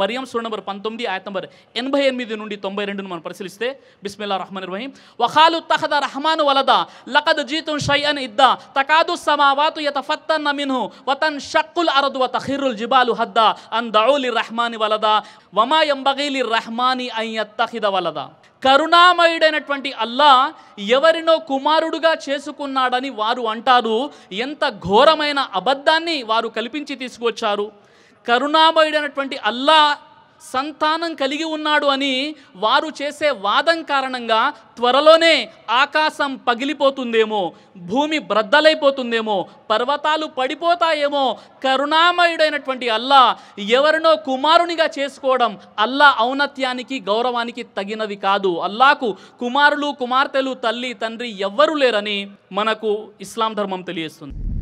Mariam సూడ number పంతొమ్మిది ఆయత number ఎనభై ఎనిమిది నుండి తొంభై రెండును మనం పరిశీలిస్తే బిస్మిల్లా రహమాన్ రహీం వఖాలు తహద రహమాను వలద లఖద్ జీతున్ షై అన్ ఇద్దా తకాదు సమావాతు యత ఫత్తన్ మిన్హు వతన్ షక్కుల్ అరదు వ తహిరుల్ జిబాలు హద్దా అన్ దౌలి రహమాని వలద వమా ఎంబగీలి రహమాని తహిద వలద కరుణామయుడైనటువంటి అల్లా ఎవరినో కుమారుడుగా చేసుకున్నాడని వారు అంటారు ఎంత ఘోరమైన అబద్ధాన్ని వారు కల్పించి తీసుకువచ్చారు కరుణామయుడైనటువంటి అల్లా సంతానం కలిగి ఉన్నాడు అని వారు చేసే వాదం కారణంగా త్వరలోనే ఆకాశం పగిలిపోతుందేమో భూమి బ్రద్దలైపోతుందేమో పర్వతాలు పడిపోతాయేమో కరుణామయుడైనటువంటి అల్లా ఎవరినో కుమారునిగా చేసుకోవడం అల్లా ఔన్నత్యానికి గౌరవానికి తగినవి కాదు అల్లాకు కుమారులు కుమార్తెలు తల్లి తండ్రి ఎవ్వరూ లేరని మనకు ఇస్లాం ధర్మం తెలియజేస్తుంది